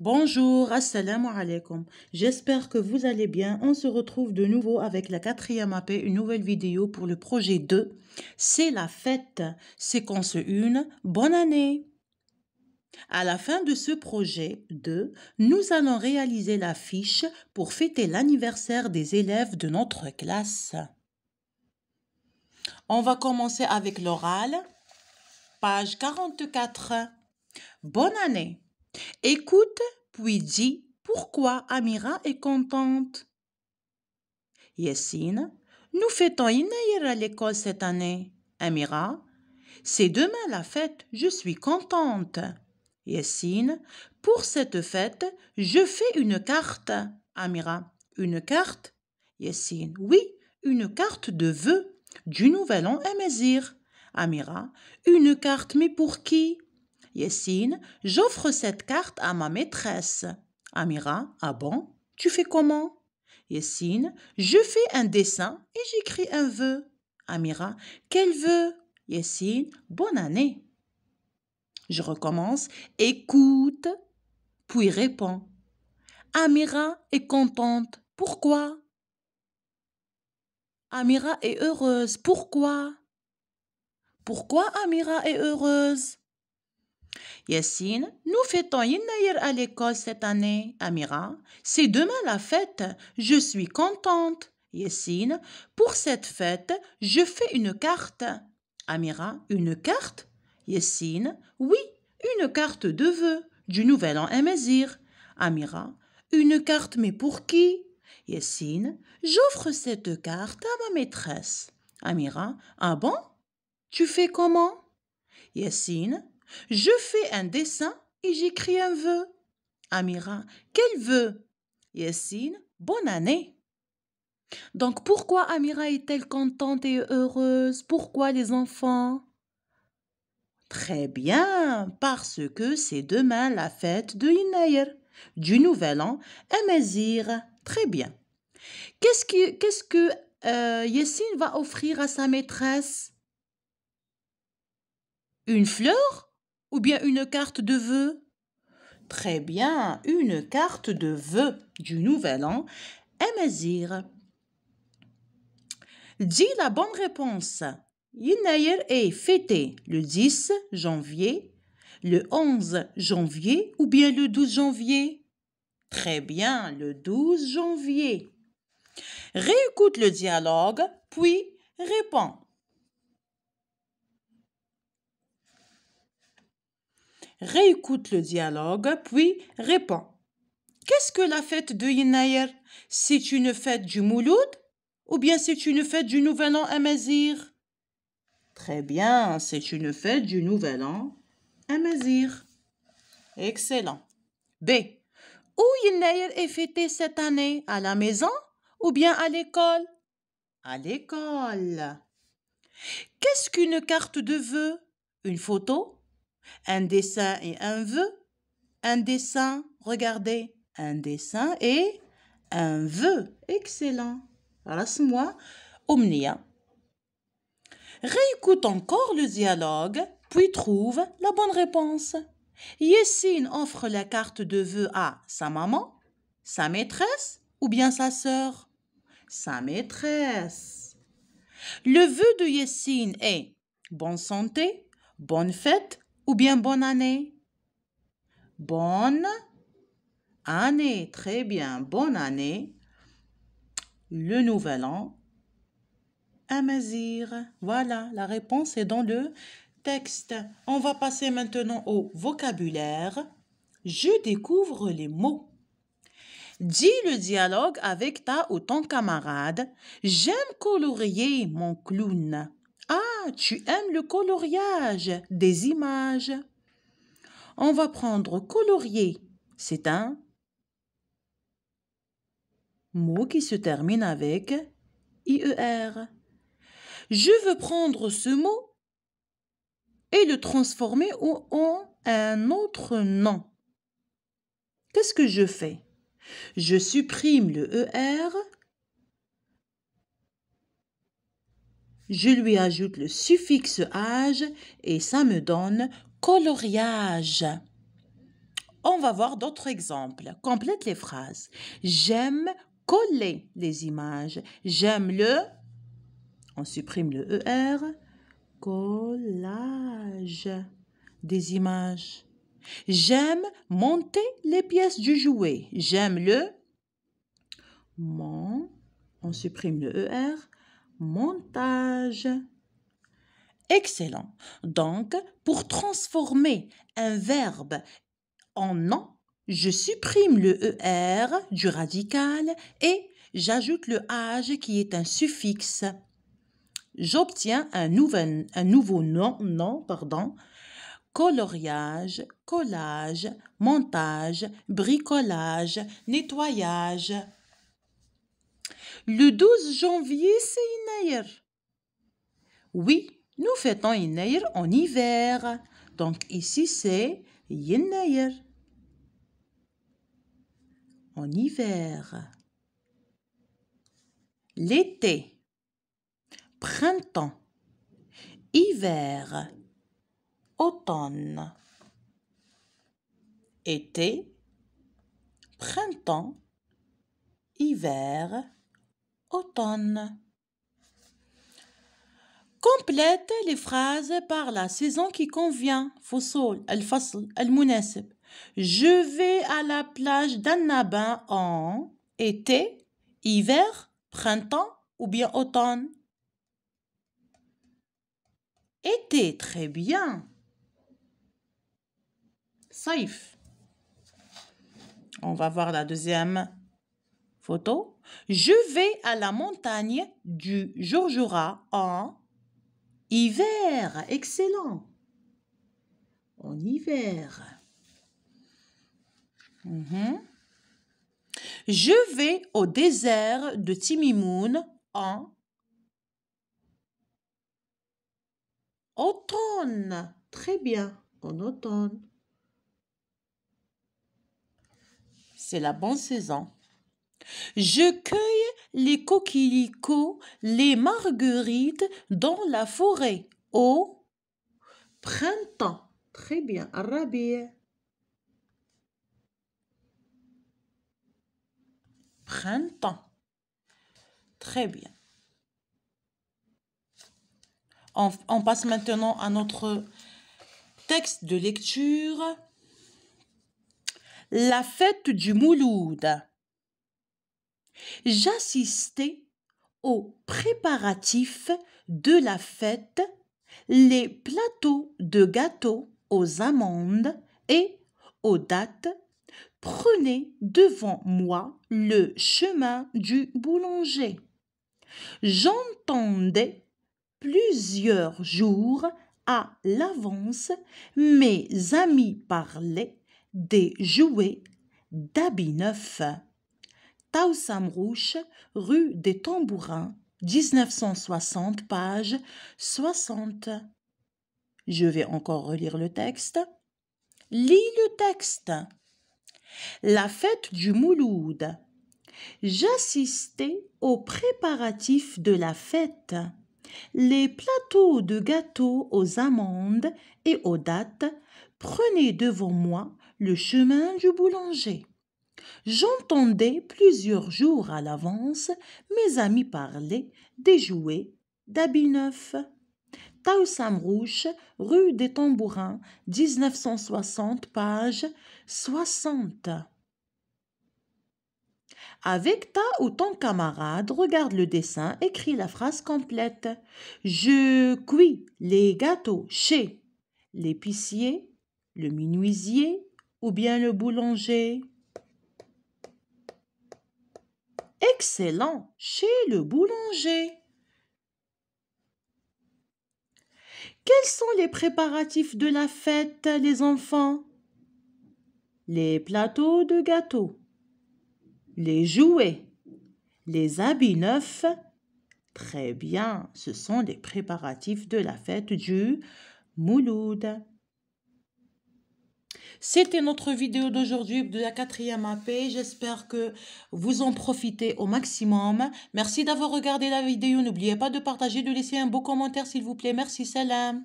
Bonjour, assalamu alaikum. J'espère que vous allez bien. On se retrouve de nouveau avec la quatrième AP, une nouvelle vidéo pour le projet 2. C'est la fête, séquence 1. Bonne année à la fin de ce projet 2, nous allons réaliser la fiche pour fêter l'anniversaire des élèves de notre classe. On va commencer avec l'oral. Page 44. Bonne année Écoute, puis dis pourquoi Amira est contente. Yassine, nous fêtons aire à l'école cette année. Amira, c'est demain la fête, je suis contente. Yassine, pour cette fête, je fais une carte. Amira, une carte Yassine, oui, une carte de vœux du Nouvel An à Amira, une carte, mais pour qui Yessine, j'offre cette carte à ma maîtresse. Amira, ah bon Tu fais comment Yessine, je fais un dessin et j'écris un vœu. Amira, quel vœu Yessine, bonne année. Je recommence, écoute, puis répond. Amira est contente. Pourquoi Amira est heureuse. Pourquoi Pourquoi Amira est heureuse Yassine, nous fêtons Yinnayer à l'école cette année. Amira, c'est demain la fête. Je suis contente. Yassine, pour cette fête, je fais une carte. Amira, une carte Yassine, oui, une carte de vœux du Nouvel An Amazir. Amira, une carte, mais pour qui Yassine, j'offre cette carte à ma maîtresse. Amira, ah bon Tu fais comment Yassine je fais un dessin et j'écris un vœu. Amira, quel vœu Yassine, bonne année. Donc pourquoi Amira est-elle contente et heureuse Pourquoi les enfants Très bien, parce que c'est demain la fête de Inayer, du Nouvel An, Amazir. Très bien. Qu'est-ce que, quest euh, Yassine va offrir à sa maîtresse Une fleur ou bien une carte de vœux Très bien, une carte de vœux du Nouvel An. Amazir. Dis la bonne réponse. Yinayer est fêté le 10 janvier, le 11 janvier ou bien le 12 janvier Très bien, le 12 janvier. Réécoute le dialogue, puis réponds. réécoute le dialogue, puis répond. Qu'est-ce que la fête de Yinayer C'est une fête du Mouloud ou bien c'est une fête du Nouvel An à Très bien, c'est une fête du Nouvel An à Excellent. B. Où Yinayer est fêté cette année À la maison ou bien à l'école À l'école. Qu'est-ce qu'une carte de vœux Une photo un dessin et un vœu. Un dessin, regardez, un dessin et un vœu. Excellent. Laisse-moi omnia. Réécoute encore le dialogue, puis trouve la bonne réponse. Yessine offre la carte de vœu à sa maman, sa maîtresse ou bien sa sœur. Sa maîtresse. Le vœu de Yessine est bonne santé, bonne fête, ou bien bonne année Bonne année, très bien, bonne année. Le nouvel an, Amazir. Voilà, la réponse est dans le texte. On va passer maintenant au vocabulaire. Je découvre les mots. Dis le dialogue avec ta ou ton camarade. J'aime colorier mon clown tu aimes le coloriage des images. On va prendre colorier. C'est un mot qui se termine avec IER. Je veux prendre ce mot et le transformer en un autre nom. Qu'est-ce que je fais Je supprime le ER Je lui ajoute le suffixe âge et ça me donne coloriage. On va voir d'autres exemples. Complète les phrases. J'aime coller les images. J'aime le... On supprime le ER. Collage des images. J'aime monter les pièces du jouet. J'aime le... Mon... On supprime le ER montage. Excellent. Donc, pour transformer un verbe en nom, je supprime le ER du radical et j'ajoute le âge qui est un suffixe. J'obtiens un, un nouveau nom, nom pardon, coloriage, collage, montage, bricolage, nettoyage. Le 12 janvier, c'est Inayer. Oui, nous fêtons Inayer en hiver. Donc ici, c'est Inayer. En hiver. L'été. Printemps. Hiver. Automne. Été. Printemps. Hiver automne. Complète les phrases par la saison qui convient. Fossol, el fasl, el Je vais à la plage d'Annabin en été, hiver, printemps ou bien automne. Été, très bien. Saif. On va voir la deuxième photo. Je vais à la montagne du Jorjora en hiver. Excellent. En hiver. Mhm. Je vais au désert de Timimoun en automne. Très bien, en automne. C'est la bonne saison. Je cueille les coquelicots, les marguerites dans la forêt au printemps. Très bien, Arabie. Printemps. Très bien. On, on passe maintenant à notre texte de lecture. La fête du Mouloud. J'assistais aux préparatifs de la fête, les plateaux de gâteaux aux amandes et aux dates prenaient devant moi le chemin du boulanger. J'entendais plusieurs jours à l'avance mes amis parler des jouets d'habits neufs. Taussam-Rouche, rue des Tambourins, 1960, page 60. Je vais encore relire le texte. Lis le texte. La fête du Mouloud. J'assistais aux préparatifs de la fête. Les plateaux de gâteaux aux amandes et aux dattes prenaient devant moi le chemin du boulanger. J'entendais plusieurs jours à l'avance mes amis parler des jouets d'habits neufs. Tao Samrouche, rue des Tambourins, 1960, page 60. Avec ta ou ton camarade, regarde le dessin, écris la phrase complète. Je cuis les gâteaux chez l'épicier, le minuisier ou bien le boulanger. excellent chez le boulanger. Quels sont les préparatifs de la fête, les enfants Les plateaux de gâteaux, les jouets, les habits neufs. Très bien, ce sont les préparatifs de la fête du Mouloud. C'était notre vidéo d'aujourd'hui de la quatrième AP. J'espère que vous en profitez au maximum. Merci d'avoir regardé la vidéo. N'oubliez pas de partager, de laisser un beau commentaire s'il vous plaît. Merci, salam.